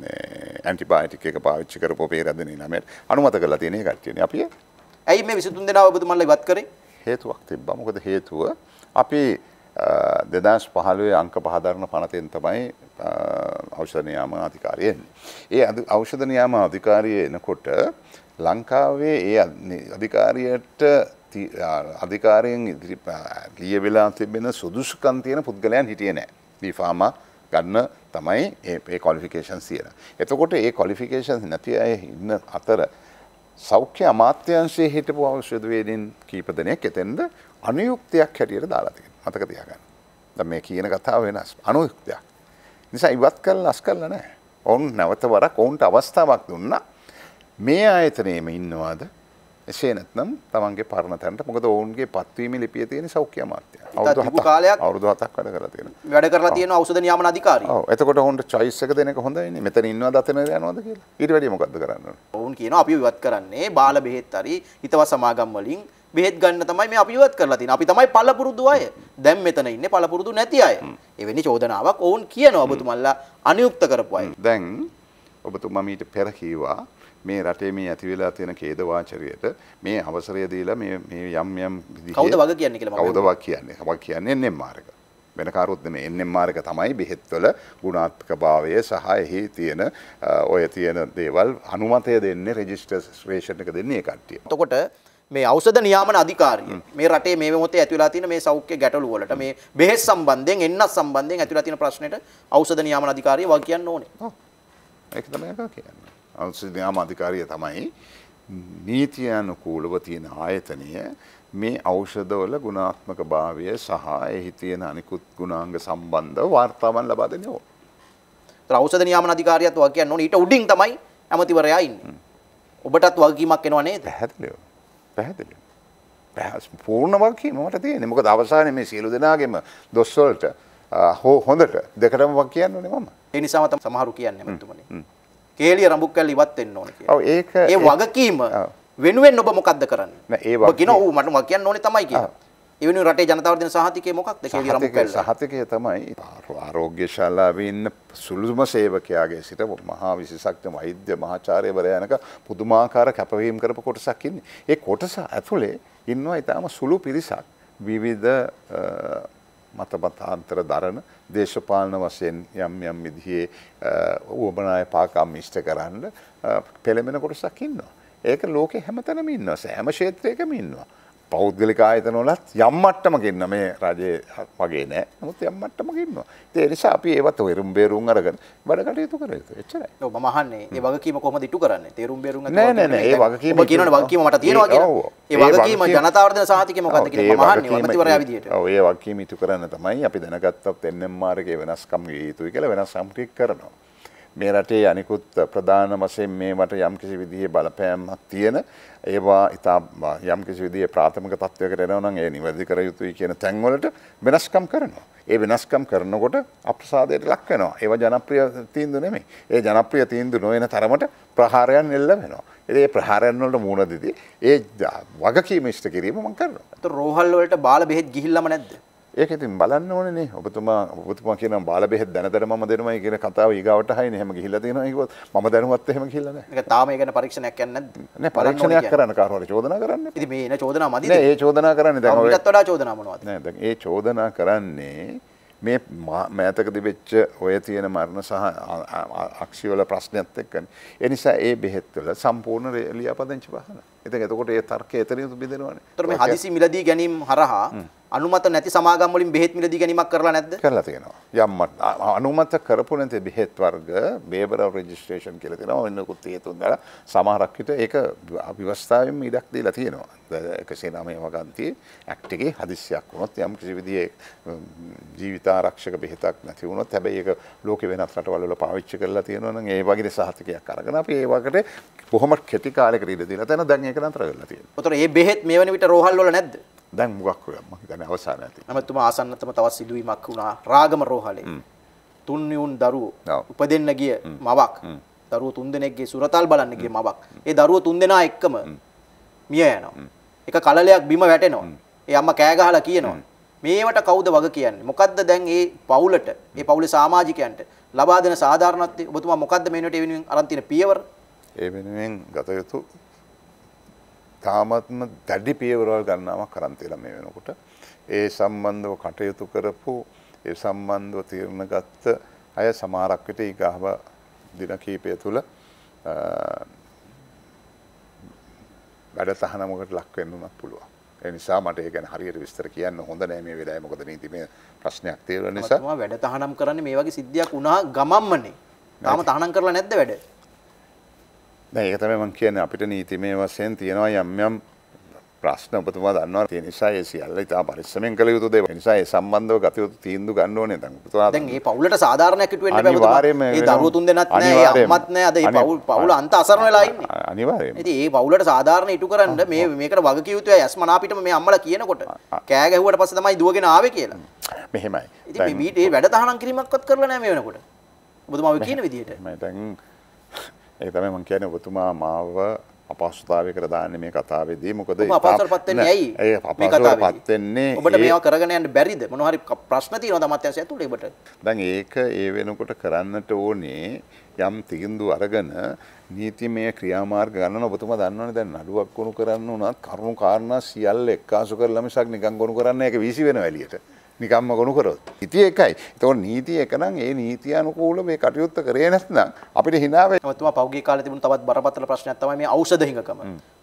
මේ ඇන්ටිබයොටික් එක පාවිච්චි කරපු පේරදෙනේ නමෙන් අනුමත කරලා තියෙන ඒ කට්ටියනේ. අපි ඇයි මේ 23 දෙනා ඔබතුමාලා ඉවත් කරේ? හේතුවක් තිබ්බා. මොකද හේතුව අපි දෙදස් පහළුවේ අංක පහදරන පනතෙන් තමයි ඖෂධ නියාම අධිකාරිය එන්නේ. ඒ ඖෂධ නියාම අධිකාරිය එනකොට ලංකාවේ ඒ අධිකාරියට අධිකාරයෙන් ඉදිරි ලියවෙලා තිබෙන සුදුසුකම් තියෙන පුද්ගලයන් හිටියේ නැහැ. බිෆාමා ගන්න තමයි ඒ කොලිෆිකේෂන් සියන. එතකොට ඒ කොලිෆිකේෂන් නැති අය ඉන්න අතර සෞඛ්‍ය අමාත්‍යංශයේ හිටපු ඖෂධවේදීන් කීප දෙනෙක් එතෙන්ද අනුයුක්තයක් හැටියට දාලා තියෙනවා. මතක තියාගන්න. දැන් මේ කියන කතාව වෙනස්. අනුයුක්තයක්. නිසා ඉවත් කරලා අස් කරලා නැහැ. ඔවුන් නැවත වරක් ඔවුන්ට අවස්ථාවක් දුන්නා. මේ ආයතනයේම ඉන්නවාද? එසේ නැත්නම් තමන්ගේ පරණ තැනට මොකද ඔවුන්ගේ පත්වීමේ ලිපිය තියෙන සෞඛ්‍ය අමාත්‍ය. අවුරුදු 7ක් කාලයක් අවුරුදු 7ක් වැඩ කරලා තියෙනවා. වැඩ කරලා තියෙන ඖෂධ නියාමන අධිකාරිය. ඔව්. එතකොට ඔවුන්ට choice එක දෙන එක හොඳයිනේ. මෙතන ඉන්නවද අතන යනවද කියලා. ඊට වැඩිය මොකද්ද කරන්න ඕන? ඔවුන් කියනවා අපි ඉවත් කරන්නේ බාල බෙහෙත් හරි හිතවත් සමාගම් වලින් බෙහෙත් ගන්න තමයි මේ අපි ඉවත් කරලා තියෙන්නේ. අපි තමයි පළපුරුදු අය. දැන් මෙතන ඉන්නේ පළපුරුදු නැති අය. එවැනි චෝදනාවක් ඔවුන් කියනවා ඔබතුමන්ලා අනුයුක්ත කරපු අය. දැන් ඔබතුමා මීට පෙර කීවා මේ රටේ මේ ඇති වෙලා තියෙන ඛේදවාචරයට මේ අවසරය දීලා මේ මේ යම් යම් විදිහේ කවුද වග කියන්නේ කියලා මම කවුද වග කියන්නේ? වග කියන්නේ එන්නේ මාර්ග. වෙන කාරුත් නෙමෙයි එන්නේ මාර්ග තමයි බෙහෙත්වල ගුණාත්මක භාවය සහ එහි තියෙන ඔය තියෙන දේවල් අනුමතය දෙන්නේ රෙජිස්ට්‍රේෂන් එක දෙන්නේ ඒ කට්ටිය. එතකොට මේ ඖෂධ නියාමන අධිකාරිය මේ රටේ මේ මොහොතේ ඇතිවලා තියෙන මේ සෞඛ්‍ය ගැටලු වලට මේ බෙහෙත් සම්බන්ධයෙන් එන්නත් සම්බන්ධයෙන් ඇතිවලා තියෙන ප්‍රශ්නෙට ඖෂධ නියාමන අධිකාරිය වග කියන්න ඕනේ. ඒක තමයි කියන්නේ. ඖෂධ නියාමන අධිකාරිය තමයි නීතියනුකූලව තියෙන ආයතනය මේ ඖෂධවල ගුණාත්මක භාවය සහ එහි තියෙන අනිකුත් ගුණාංග සම්බන්ධව වාර්තාවන් ලබා දෙන්නේ ඕක. ඖෂධ නියාමන අධිකාරියත් වග කියන්න ඕනේ. ඊට උඩින් තමයි ඇමතිවරයා ඉන්නේ. ඔබටත් වගකීමක් එනවා නේද? පැහැදිලිව. පැහැදිලි. පූර්ණ වගකීම මට තියෙන්නේ. මොකද අවසානයේ මේ සියලු දෙනාගේම දොස් වලට හෝ හොඳට දෙකටම වක් කියන්නේ මම. ඒ නිසාම තමයි සමහරු කියන්නේ මතුමනේ. කේලිය රඹුක් කැල්ල ඉවත් වෙන්න ඕනේ කියලා. ඔව් ඒක ඒ වගකීම වෙනුවෙන් ඔබ මොකද්ද කරන්නේ? ඔබ කියන ඔව් මට කියන්න ඕනේ තමයි කියලා. එවැනි රටේ ජනතාවට දෙන සහතිකය මොකක්ද කියලා රම්පෙල්ල සහතිකය තමයි ආරෝග්‍ය ශාලාවේ ඉන්න සුළුම සේවකයාගේ සිට මහා විශේෂඥ වෛද්‍ය මහාචාර්යවරයා යනක පුදුමාකාර කැපවීම් කරපු කොටසක් ඉන්නේ. ඒ කොටස ඇතුලේ ඉන්නවා ඊටාම සුළු පිරිසක්. විවිධ මතමතාන්තර දරන දේශපාලන වශයෙන් යම් යම් විදිහේ වුවමනාය පාකම් ඉෂ්ට කරන්න පෙළමෙන කොටසක් ඉන්නවා. ඒක ලෝකෙ හැමතැනම ඉන්නවා. සෑම ක්ෂේත්‍රයකම ඉන්නවා. පෞද්ගලික ආයතන වලත් යම් මට්ටමක ඉන්න මේ රජයේ වගේ නෑ. නමුත් යම් මට්ටමක ඉන්නවා. ඉතින් ඒ නිසා අපි ඒවත් තේරුම් බේරුම් අරගෙන වැඩ කටයුතු කර යුතු. එච්චරයි. ඔව් මම අහන්නේ මේ වගකීම කොහොමද ඉටු කරන්නේ? තේරුම් බේරුම් අරගෙන නෑ නෑ නෑ ඒ වගකීම කියනවනේ වගකීම මට තියෙනවා කියලා. ඒ වගකීම ජනතාවට දෙන සහතිකය මොකද්ද කියලා මම අහන්නේ අමතිවරයා විදියට. ඔව් ඒ වගකීම ඉටු කරන්න තමයි අපි දැනගත්තත් NMR එකේ වෙනස්කම් විය යුතුයි කියලා වෙනස්කම් ටික කරනවා. මේ රටේ අනිකුත් ප්‍රධාන වශයෙන් මේවට යම්කිසි විදිහේ බලපෑමක් තියෙන ඒවා ඉතා යම්කිසි විදිහේ ප්‍රාථමික තත්වයකට එනවා නම් ඒ නිවැරදි කර යුතුයි කියන තැන්වලට වෙනස්කම් කරනවා. ඒ වෙනස්කම් කරනකොට අප්‍රසාදයට ලක් වෙනවා. ඒවා ජනප්‍රිය තීන්දුව නෙමෙයි. ඒ ජනප්‍රිය තීන්දුව නොවන තරමට ප්‍රහාරයන් එල්ල වෙනවා. ඒ ප්‍රහාරයන් වලට මුහුණ දෙදී ඒ වගකීම ඉෂ්ට කිරීම මම කරනවා. ඒත් රෝහල් වලට බාල බෙහෙත් ගිහිල්ලාම නැද්ද? ඒක ඉතින් බලන්න ඕනේ ඔබතුමා ඔබතුමා කියන බාල බෙහෙත් දැනතර මම දෙනවයි කියන කතාව ඊගාවට හයිනේ එහෙම ගිහිල්ලා තියෙනවා ඒකවත් මම දැනුවත් එහෙම ගිහිල්ලා නැහැ. ඒක තාම ඒ ගැන පරීක්ෂණයක් යන්නේ නැද්ද? නෑ පරීක්ෂණයක් කරන්න කාරවල චෝදනා කරන්න. ඉතින් මේ එන චෝදනා මදිද? නෑ ඒ චෝදනා කරන්නේ දැන් ඔය. ඊටත් වඩා චෝදනා මොනවද? නෑ දැන් ඒ චෝදනා කරන්නේ මේ මෑතකදි වෙච්ච ඔය තියෙන මරණ සහ අක්ෂිවල ප්‍රශ්නයත් එක්කනේ. ඒ නිසා ඒ බෙහෙත්වල සම්පූර්ණ ලියාපදිංචි වහන. ඉතින් එතකොට ඒ තර්කය එතනින් බිඳෙනවානේ. ඒතර මේ හදිසි මිලදී ගැනීම හරහා අනුමත නැති සමාගම් වලින් බෙහෙත් මිලදී ගැනීමක් කරලා නැද්ද? කරලා තියෙනවා. යම් අනුමත කරපු නැති බෙහෙත් වර්ග බේබර් රෙජිස්ට්‍රේෂන් කියලා තියෙනවා. ඔන්නකුත් හේතුන් දාලා සමහරක් විට ඒක විවස්ථාවෙම ඉඩක් දීලා තියෙනවා. 109 වගන්තියේ ඇක්ට් එකේ හදිස්සියක් වුණොත් යම් කිසි විදිහේ ජීවිතාරක්ෂක බෙහෙතක් නැති වුණොත් හැබැයි ඒක ලෝකේ වෙනත් රටවල් වල පාවිච්චි කරලා තියෙනවා නම් ඒ වගේ සහතිකයක් අරගෙන අපි ඒ වගේ කොහොම කෙටි කාලයකට ඉඩ දීලා තන දැන් ඒක නතර කරලා තියෙනවා. ඔතන මේ බෙහෙත් මේ වෙන විට රෝහල් වල නැද්ද? දැන් මොකක් වෙයක්ම ගැන අවසාන ඇති. අමතුමා ආසන්නතම තවත් සිදුවීමක් වුණා රාගම රෝහලේ. තුන්නියුන් දරුවෝ උපදෙන්න ගිය මවක් දරුවෝ තුන්දෙනෙක්ගේ සුරතල් බලන්න ගිය මවක්. ඒ දරුවෝ තුන්දෙනා එක්කම මිය යනවා. එක කලලයක් බිම වැටෙනවා. ඒ අම්මා කෑ ගහලා කියනවා. මේවට කවුද වග කියන්නේ? මොකද්ද දැන් මේ පවුලට, මේ පවුලේ සමාජිකයන්ට ලබා දෙන සාධාරණත්වය? ඔබතුමා මොකද්ද මේ වෙනුවට ඒ වෙනුවෙන් අරන් තියෙන පියවර? ඒ වෙනුවෙන් ගත යුතු තාමත්ම දැඩි පියවරවල් ගන්නාවක් කරන් තියලා මේ වෙනකොට ඒ සම්බන්ධව කටයුතු කරපු ඒ සම්බන්ධව තීරණ ගත්ත අය සමහරක් විට ඊගාව දින කීපය තුල වැඩ තහනමකට ලක් වෙන්න උනත් පුළුවන්. ඒ නිසා මට ඒ ගැන හරියට විස්තර කියන්න හොඳ නෑ මේ වෙලාවේ මොකද නීතිමය ප්‍රශ්නයක් තියෙන නිසා. මම වැඩ තහනම් කරන්නේ මේ වගේ සිද්ධියක් වුණා ගමම්මනේ. තාම තහනම් කරලා නැද්ද වැඩ? දැන් ඒක තමයි මම කියන්නේ අපිට නීතිමය වශයෙන් තියෙනවා යම් යම් ප්‍රශ්න ඔබතුමා දන්නවා ඒ නිසා ඒ සියල්ල ඉතා පරිස්සමෙන් කළ යුතු දේ. ඒ නිසා ඒ සම්බන්ධව ගත යුතු තීන්දුව ගන්න ඕනේ දැන් ඔබතුමා. දැන් මේ පවුලට සාධාරණයක් හිටු වෙන්න බෑ ඔබතුමා. ඒ දරුවෝ තුන් දෙනාත් නෑ, ඒ අම්මත් නෑ. අද මේ පවුල් පවුල අන්ත අසරණ වෙලා ඉන්නේ. අනිවාර්යයෙන්ම. ඉතින් මේ පවුලට සාධාරණ හිටු කරන්න මේ මේකට වග කිය යුතුයි. යස්මනාපිටම මේ අම්මලා කියනකොට කෑ ගැහුවට පස්සේ තමයි දුවගෙන ආවේ කියලා. මෙහෙමයි. ඉතින් මේ මේ වැඩ තහනම් කිරීමක්වත් කරලා නෑ මේ වෙනකොට. ඔබතුමා ඔය කියන විදිහට. මම දැන් ඒක තමයි මම කියන්නේ ඔබතුමා මාව අපහසුතාවයකට දාන්නේ මේ කතාවේදී මොකද ඒ අපහසුතාවපත් වෙන්නේ ඇයි ඒ අපහසුතාවපත් වෙන්නේ ඔබට මේවා කරගෙන යන්න බැරිද මොනවා හරි ප්‍රශ්න තියෙනවද අමාත්‍යංශය ඇතුළේ ඔබට දැන් ඒක ඒ වෙනකොට කරන්නට ඕනේ යම් තීන්දුව අරගෙන නීතිමය ක්‍රියාමාර්ග ගන්න ඔබතුමා දන්නවනේ දැන් නඩුවක් ගොනු කරන්න උනත් කරුණු කාරණා සියල්ල එක්කාසු කරලා මිසක් නිකන් ගොනු කරන්න ඒක වීසි වෙන වැලියට නිකම්ම ගොුණු කරොත්. ඉති එකයි තො නීති එකනම් ඒ නීතියනුකූල මේ කටයුත්ත කරේ නැත්නම් අපිට හිනාව තුම පෞගේ කාල තිබුණ තවත් බරපතල ප්‍රශ්නයක්තම මේ අවසද හිඟකම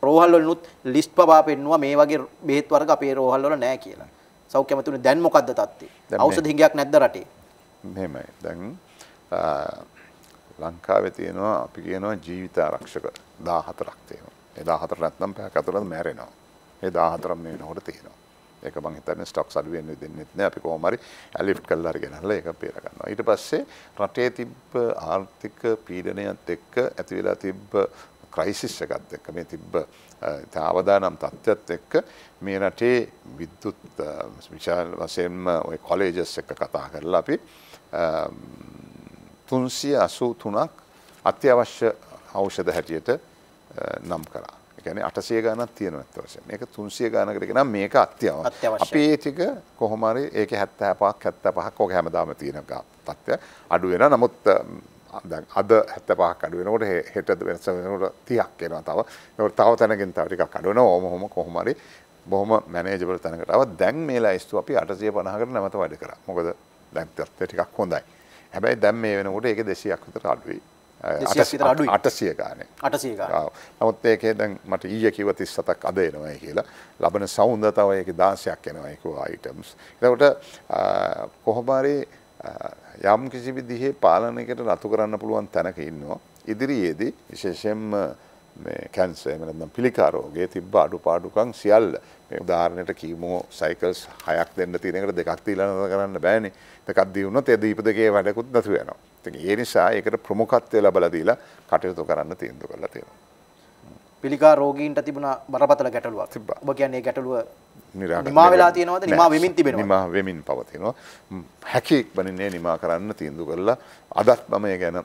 රෝහල්ලනුත් ලිස්් පවා පෙන්වා මේ වගේ බේත් වර්ග අපේ රෝහල්ලොල නෑ කියලා සෞඛ්‍යමතුන දැන් මොකක්ද තත්වේ අවසද හිඟයක් නැද්ද රටේ මෙමයි දැන් ලංකාවේ තියෙනවා අපි කියනවා ජීවිත ආරක්ෂක දාහතරක් තියෙනවා එදා හතර නැත්නම් පැයක් අතරත් මැරෙනවා ඒ දාහතරම් මේ වෙනකොට තියෙනවා ඒක මං හිතන්නේ ස්ටොක්ස් අඩු වෙන දෙන්නෙත් නෑ අපි කොහොම හරි ඇලිෆ්ට් කරලා හරි ගෙනහලා ඒක බේර ගන්නවා ඊට පස්සේ රටේ තිබ්බ ආර්ථික පීඩනයත් එක්ක ඇති වෙලා තිබ්බ ක්‍රයිසිස් එකත් එක්ක මේ තිබ්බ තාවදානම් තත්ත්වයත් එක්ක මේ රටේ විද්‍යුත් විශාල වශයෙන්ම ওই කොලේජස් එක කතා කරලා අපි 383ක් අත්‍යවශ්‍ය ඖෂධ හැටියට නම් කරා එකන අටසේ ගානක් තියෙන ඇත්තවශය මේක තුන්සිය ගානකරක නම් මේක අත්‍යාව අපි ඒතික කොහොමරි ඒක හැත්ත හැපක් හැත්ත පහක් ෝක හැමදාම තියෙනක තත්ත්ය අඩුවෙන නමුත් අද හැත පහක් අඩුවෙනකොට හෙට වෙනස වෙනට තියක් කියෙනවා තව නොට තව තැනගින් තවටික කඩුවන ඕමහොම කොහොමරි බොහොම මැනේජබල තැනකටව දැන් මේලා ස්තු අපි අටසය පනහකට නැමත වැඩ කර මොකද දැන්තත්ත ටිකක් හොඳයි හැබැයි දැම් මේ වෙනකොට ඒක දෙසියක් විතර අඩුවී අටසිය ගාන අටසිය නමුත් ඒකේ දැන් මට ඊය කිව තිස් සතක් අද එනවයි කියලා ලබන සෞන්දතාව ඒක දාසයක් එනවයිකු අයිටම්ස් එතකොට කොහොමාරි යම් කිසි විදිහේ පාලනයකට රතු කරන්න පුළුවන් තැනක ඉන්නවා ඉදිරියේදී විශේෂයෙන්ම කැන්සේ මෙනදම් පිළිකාරෝගේ තිබ්බ අඩු පාඩුකං සියල්ල උදාහරණයට කීමෝ සයිකල්ස් හයක් දෙන්න තිනකට දෙකක් තිීලන කරන්න බෑනි දෙකක්දී වුණ තෙදීපදගේ වැඩකුත් නැතු වෙනවා ඒ නිසා ඒකට ප්‍රමුඛත්වය ලබලා දීලා කටයුතු කරන්න තීන්දුව කරලා තියෙනවා. පිළිකා රෝගීන්ට තිබුණ බරපතල ගැටලුවක්. ඔබ කියන්නේ ගැටලුව නිමා වෙලා තියෙනවද? නිමා වෙමින් තිබෙනවද? නිමා වෙමින් පවතිනවා. හැකෙක් බණින්නේ නිමා කරන්න තීන්දුව කරලා අදත් මම ඒ ගැන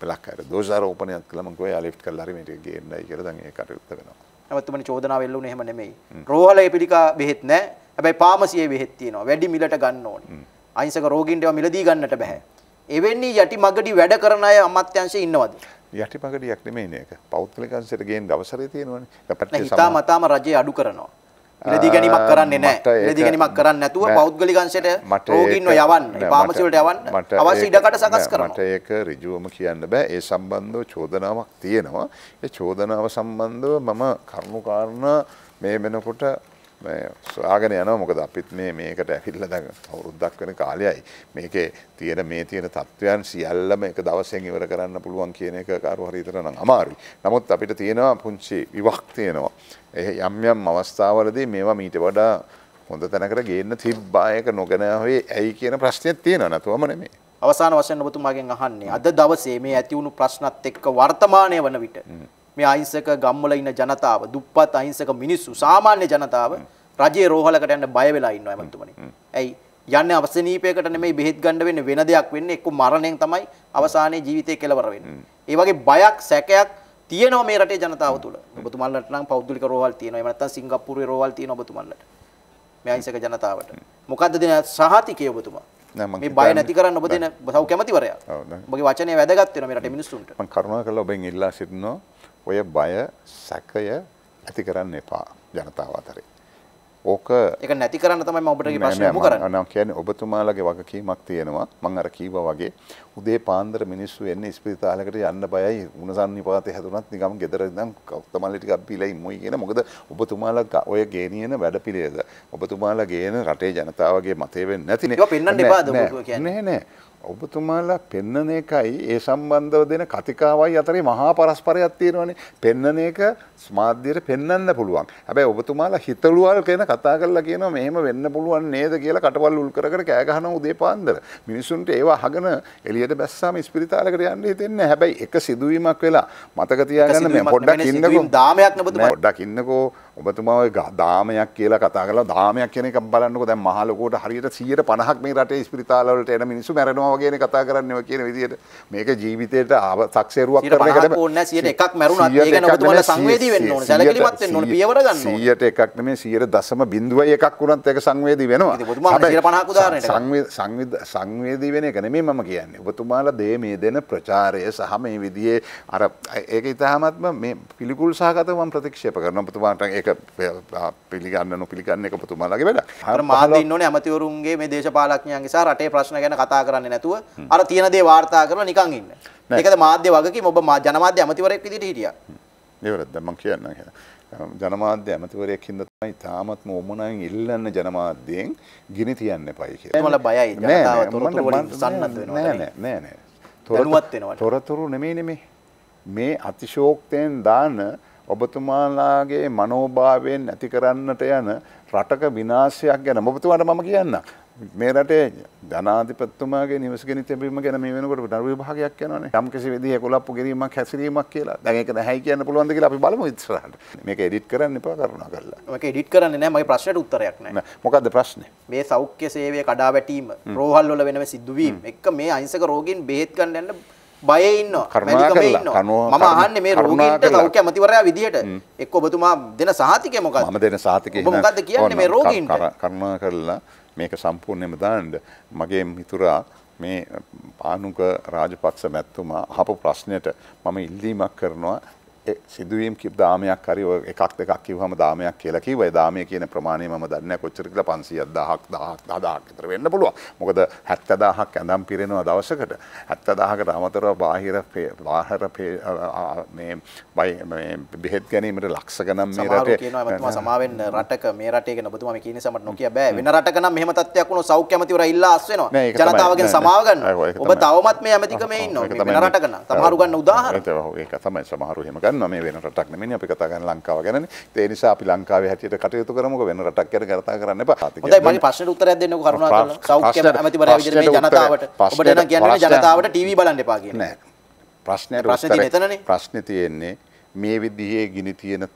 පළක් අර දෝෂාරෝපණයක් කළා මම ගෝයා ලිෆ්ට් කරලා හරි මේක ගේන්නයි කියලා දැන් ඒ කටයුත්ත වෙනවා. නැවතුමනි චෝදනාව එල්ලුනේ එහෙම නෙමෙයි. රෝහලේ පිළිකා බෙහෙත් නැහැ. හැබැයි ෆාමසියේ බෙහෙත් තියෙනවා. වැඩි මිලට ගන්න ඕනේ. අහිංසක රෝගීන්ට ඒවා මිලදී ගන්නට බෑ. එවැනි යටි මගඩි වැඩ කරන අය අමාත්‍යංශයේ ඉන්නවද? යටි මගඩියක් නෙමෙයි ඒක. පෞද්ගලික අංශයට ගේන අවසරය තියෙනවනේ. පැත්තේ හිතා මතාම රජය අඩු කරනවා. මිලදී ගැනීමක් කරන්නේ නැහැ. මිලදී ගැනීමක් කරන්නේ නැතුව පෞද්ගලික අංශයට රෝගීන්ව යවන්න, ෆාමසි වලට යවන්න අවශ්‍ය ඉඩකඩ සකස් කරනවා. මට ඒක ඍජුවම කියන්න බෑ. ඒ සම්බන්ධව චෝදනාවක් තියෙනවා. ඒ චෝදනාව සම්බන්ධව මම කරුණු කාරණා මේ වෙනකොට සොයාගෙන යනවා මොකද අපිත් මේ මේකට ඇවිල්ලා දැන් අවුරුද්දක් වෙන කාලයයි මේකේ තියෙන මේ තියෙන තත්වයන් සියල්ලම එක දවසෙන් ඉවර කරන්න පුළුවන් කියන එක කාරු හරි හිතන නම් අමාරුයි. නමුත් අපිට තියෙනවා පුංචි විවක් තියෙනවා. යම් යම් අවස්ථාවලදී මේවා මීට වඩා හොඳ තැනකට ගේන්න තිබ්බා එක නොගෙන හොයේ ඇයි කියන ප්‍රශ්නයක් තියෙනවා නතුවම නෙමෙයි. අවසාන වශයෙන් ඔබතුමාගෙන් අහන්නේ අද දවසේ මේ ඇති වුණු ප්‍රශ්නත් එක්ක වර්තමානය වන විට මේ අහිංසක ගම්වල ඉන්න ජනතාව, දුප්පත් අහිංසක මිනිස්සු, සාමාන්‍ය ජනතාව රජයේ රෝහලකට යන්න බය වෙලා ඉන්නවා එමන්තුමනේ. ඇයි යන්නේ අවසනීපයකට නෙමෙයි බෙහෙත් ගන්න වෙන්නේ වෙන දෙයක් වෙන්නේ එක්ක මරණයෙන් තමයි අවසානයේ ජීවිතේ කෙලවර වෙන්නේ. ඒ වගේ බයක් සැකයක් තියෙනවා මේ රටේ ජනතාව තුළ. ඔබතුමන්ලට නම් පෞද්ගලික රෝහල් තියෙනවා. එහෙම නැත්නම් සිංගප්පූරුවේ රෝහල් තියෙනවා ඔබතුමන්ලට. මේ අහිංසක ජනතාවට. මොකද්ද දෙන සහතිකය ඔබතුමා? මේ බය නැති කරන්න ඔබ දෙන සෞඛ්‍ය ඇමතිවරයා. ඔබගේ වචනේ වැදගත් වෙනවා මේ රටේ මිනිස්සුන්ට. මම කරුණාකරලා ඔබෙන් ඉල්ලා සිටිනවා ඔය බය සැකය ඇති කරන්න එපා ජනතාව අතරේ. ඕක එක නැති කරන්න තමයි ඔබට ප්‍රශ්නයම කරන්න කියන්නේ ඔබතුමාලගේ වගකීමක් තියෙනවා මං අර කීවා වගේ උදේ පාන්දර මිනිස්සු එන්නේ ඉස්පිරිතාලකට යන්න බයයි උණසන්නිපාතේ හැදුනත් නිකම් ගෙදර ඉඳන් කවුතමල්ලි ටිකක් බීලා ඉමුයි කියන මොකද ඔබතුමාලා ඔය ගේනියන වැඩපිළිවෙල ඔබතුමාලා ගේන රටේ ජනතාවගේ මතය වෙන්නේ නැතිනේ ඒක පෙන්වන්න එපාද ඔබ කියන්නේ නෑ නෑ ඔබතුමාලා පෙන්නන එකයි ඒ සම්බන්ධව දෙන කතිකාවයි අතරේ මහා පරස්පරයක් තියෙනවනේ පෙන්නන එක ස්මාධ්‍යයට පෙන්වන්න පුළුවන්. හැබැයි ඔබතුමාලා හිතලුවල් කියන කතා කරලා කියනවා මෙහෙම වෙන්න පුළුවන් නේද කියලා කටවල් උල් කර කර කෑ ගහනවා උදේ පාන්දර. මිනිසුන්ට ඒව අහගෙන එළියට බැස්සාම ඉස්පිරිතාලකට යන්න හිතෙන්නේ හැබැයි එක සිදුවීමක් වෙලා මතක තියාගන්න මේ පොඩ්ඩක් ඉන්නකෝ දාමයක් නේ ඔබතුමා. පොඩ්ඩක් ඉන්නකෝ ඔබතුමා දාමයක් කියලා කතා කරලා දාමයක් කියන එක බලන්නකො දැන් මහ ලොකුවට හරියට 150ක් මේ රටේ ස්පිරිතාල වලට එන මිනිස්සු මැරෙනවා වගේ නේ කතා කරන්නේ ඔය කියන විදිහට මේක ජීවිතේට තක්සේරුවක් කරන එක නෙමෙයි ඕනේ 101ක් මැරුණාත් ඒක ගැන ඔබතුමාලා සංවේදී වෙන්න ඕනේ සැලකිලිමත් වෙන්න ඕනේ පියවර ගන්න ඕනේ 101ක් නෙමෙයි 0.01ක් වුණත් ඒක සංවේදී වෙනවා ඔබතුමාලා 150ක් උදාහරණයට සංවේදී වෙන එක නෙමෙයි මම කියන්නේ ඔබතුමාලා දේ මේ දෙන ප්‍රචාරය සහ මේ විදිහේ අර ඒක ඉතාමත්ම මේ පිළිකුල් සහගතව මම ප්‍රතික්ෂේප කරනවා ඔබතුමාට ඒක පිළිගන්න නොපිළිගන්න එක පුතුමාලගේ වැඩ. හර මාත් ඉන්නෝනේ ඇමතිවරුන්ගේ මේ දේශපාලඥයන්ගේ සහ රටේ ප්‍රශ්න ගැන කතා කරන්නේ නැතුව අර තියෙන දේ වාර්තා කරලා නිකන් ඉන්න. ඒකද මාධ්‍ය වගකීම ඔබ ජනමාධ්‍ය ඇමතිවරයෙක් විදිහට හිටියා. නිවැරදිද මම කියන්නේ. ජනමාධ්‍ය ඇමතිවරයෙක් හින්දා තමයි තාමත් මොමනාවෙන් ඉල්ලන්න ජනමාධ්‍යයෙන් ගිනි තියන්න එපයි කියලා. ඒමල බයයි ජනතාව තොරතුරු වලින් සන්නද්ධ වෙනවා. නෑ නෑ නෑ නෑ. තොරතුරු නෙමෙයි නෙමෙයි. මේ අතිශෝක්තයෙන් දාන ඔබතුමාලාගේ මනෝභාවයෙන් ඇති කරන්නට යන රටක විනාශයක් ගැන ඔබතුමාට මම කියන්න. මේ රටේ ජනාධිපත්තුමාගේ නිවසගෙන තිබීම ගැන මේ වෙනකොට දරු විභාගයක් යනවානේ. යම්කිසි විදිහේ කොලප්පු ගැනීමක් හැසිරීමක් කියලා. දැන් ඒක නැහැ කියන්න පුළුවන්ද කියලා අපි බලමු ඉස්සරහට. මේක එඩිට් කරන්න එපා කරුණා කරලා. මේක එඩිට් කරන්නේ නැහැ. මගේ ප්‍රශ්නෙට උත්තරයක් නැහැ. මොකද්ද ප්‍රශ්නේ? මේ සෞඛ්‍ය සේවය කඩා වැටීම, රෝහල් වල වෙනම සිද්ධවීම් එක්ක මේ අහිංසක රෝගීන් බෙහෙත් ගන්න යන බය ඉන්නවා මැලිකමේ ඉන්නවා මම අහන්නේ මේ රෝගීන්ට තව කැමතිවරයා විදියට එක්ක ඔබතුමා දෙන සහතිකය මොකක්ද මම දෙන සහතිකය මොකක්ද කියන්නේ මේ රෝගීන්ට කරුණා කරලා මේක සම්පූර්ණයෙන්ම දාන්න මගේ මිතුරා මේ පානුක රාජපක්ෂ මැතිතුමා අහපු ප්‍රශ්නෙට මම ඉල්ලීමක් කරනවා සිදුවීම් කිප් දාමයක් හරි එකක් දෙකක් කිව්හම දාමයක් කියලා කිව්වයි දාමය කියන ප්‍රමාණය මම දන්නේ කොච්චර කියලා 500ක් 1000ක් 1000ක් 10000ක් විතර වෙන්න පුළුවන්. මොකද 70000ක් ඇඳම් පිරෙනවා දවසකට. 70000කට අමතරව බාහිර බාහිර මේ මේ බෙහෙත් ගැනීමට ලක්ෂ ගණන් මේ රටේ කියනවා මම සමා වෙන්න රටක මේ රටේ ගැන ඔබතුමා මේ කියන සමට නොකිය බෑ. වෙන රටක නම් මෙහෙම තත්ත්වයක් වුණොත් සෞඛ්‍ය ඇමතිවරයා ඉල්ලා අස් වෙනවා. ජනතාවගෙන් සමාව ගන්න. ඔබ තවමත් මේ ඇමතිකමේ ඉන්නවා. වෙන රටක නම් සමහරු ගන්න උදාහරණ. ඒක තමයි සමහරු එහෙම ගන්න. දන්න මේ වෙන රටක් නෙමෙයි අපි කතා කරන්නේ ලංකාව ගැනනේ. ඒ නිසා අපි ලංකාවේ හැටියට කටයුතු කරමුකෝ වෙන රටක් ගැන කතා කරන්න එපා. හොඳයි මගේ ප්‍රශ්නෙට උත්තරයක් දෙන්නකෝ කරුණාකරලා. සෞඛ්‍ය ඇමතිවරයා විදිහට මේ ජනතාවට ඔබට නම් කියන්නේ ජනතාවට ටීවී බලන්න එපා කියන්නේ. නෑ. ප්‍රශ්නේ ප්‍රශ්නේ තියෙන්නේ මේ විදිහේ ගිනි තියෙන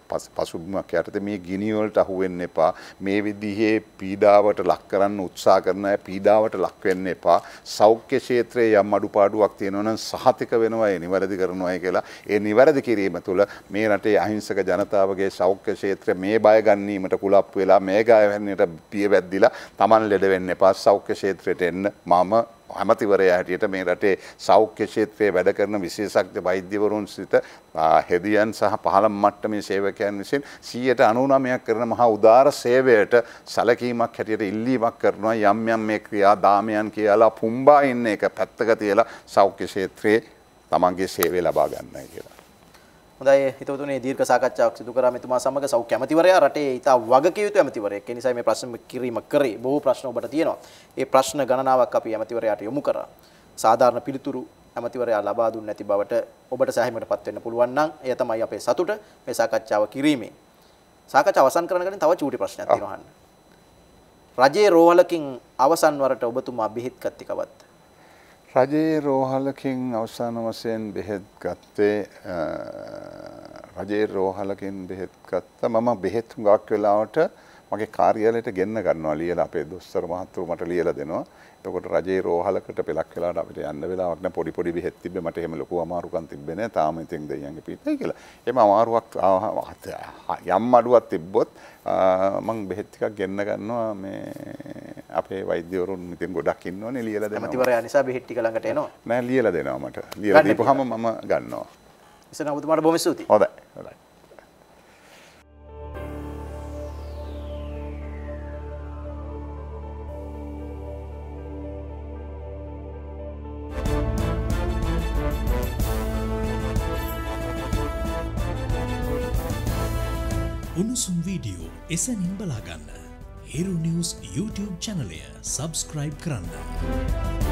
පසුබිමක් යටතේ මේ ගිනි වලට අහු වෙන්න එපා මේ විදිහේ පීඩාවට ලක් කරන්න උත්සාහ කරන අය පීඩාවට ලක් වෙන්න එපා සෞඛ්‍ය ක්ෂේත්‍රයේ යම් අඩුපාඩුවක් තියෙනවා නම් සහතික වෙනවා ඒ නිවැරදි කරනවායි කියලා ඒ නිවැරදි කිරීම තුළ මේ රටේ අහිංසක ජනතාවගේ සෞඛ්‍ය ක්ෂේත්‍රය මේ බය ගන්නීමට කුලප්පු වෙලා මේ ගායවන්නට පියවැද්දිලා Taman ලෙඩ වෙන්න එපා සෞඛ්‍ය ක්ෂේත්‍රයට එන්න මම හැමතිවරයා හැටියට මේ රටේ සෞඛ්‍ය ක්ෂේත්‍රයේ වැඩ කරන විශේෂඥ වෛද්‍යවරුන් සිට හෙදියන් සහ පහළම මට්ටමේ සේවකයන් විසින් 99%ක් කරන මහා උදාර සේවයට සැලකීමක් හැටියට ඉල්ලීමක් කරනවා යම් යම් මේ ක්‍රියා දාමයන් කියලා පුම්බා ඉන්න එක පැත්තක තියලා සෞඛ්‍ය ක්ෂේත්‍රයේ තමන්ගේ සේවය ලබා ගන්නයි කියලා. හොඳයි හිතවතුනේ දීර්ඝ සාකච්ඡාවක් සිදු කරා මෙතුමා සමග සෞඛ්‍ය ඇමතිවරයා රටේ ඉතා වගකිව යුතු ඇමතිවරයෙක්. ඒ නිසා මේ ප්‍රශ්න කිරීම කරේ. බොහෝ ප්‍රශ්න ඔබට තියෙනවා. ඒ ප්‍රශ්න ගණනාවක් අපි ඇමතිවරයාට යොමු කරා. සාධාරණ පිළිතුරු ඇමතිවරයා ලබා දුන්නේ නැති බවට ඔබට සෑහීමටපත් වෙන්න පුළුවන් නම් එය තමයි අපේ සතුට මේ සාකච්ඡාව කිරීමේ. සාකච්ඡාව අවසන් කරන ගමන් තව චූටි ප්‍රශ්නයක් තියෙනවා අහන්න. රජයේ රෝහලකින් අවසන් වරට ඔබතුමා බෙහෙත් ගත්තේ කවද්ද? රජයේ රෝහලකින් අවසාන වශයෙන් බෙහෙත් ගත්තේ රජයේ රෝහලකින් බෙහෙත් ගත්තා. මම බෙහෙත් හුඟක් වෙලාවට මගේ කාර්යාලයට ගෙන්න ගන්නවා ලියලා අපේ දොස්තර මහත්තුරු මට ලියලා දෙනවා. එතකොට රජේ රෝහලකට පෙලක් වෙලාට අපිට යන්න වෙලාවක් නැහැ පොඩි පොඩි බෙහෙත් තිබ්බේ මට එහෙම ලොකු අමාරුකම් තිබ්බේ නැහැ. තාම ඉතින් දෙයියන්ගේ පිටයි කියලා. එහෙම අමාරුවක් යම් අඩුවක් තිබ්බොත් මං බෙහෙත් ටිකක් ගෙන්න ගන්නවා මේ අපේ වෛද්‍යවරුන් ඉතින් ගොඩක් ඉන්නවනේ ලියලා දෙනවා. අමාතිවරයා නිසා බෙහෙත් ටික ළඟට එනවා. නෑ ලියලා දෙනවා මට. ලියලා දීපුවාම මම ගන්නවා. ඉතින් ඔබතුමාට බොහොම ස්තුතියි. හොඳයි. හොඳයි. උණුසුම් වීඩියෝ එසැනින් බලාගන්න හිරු නිවස් YouTube චැනලය සබස්ක්‍රයිබ් කරන්න.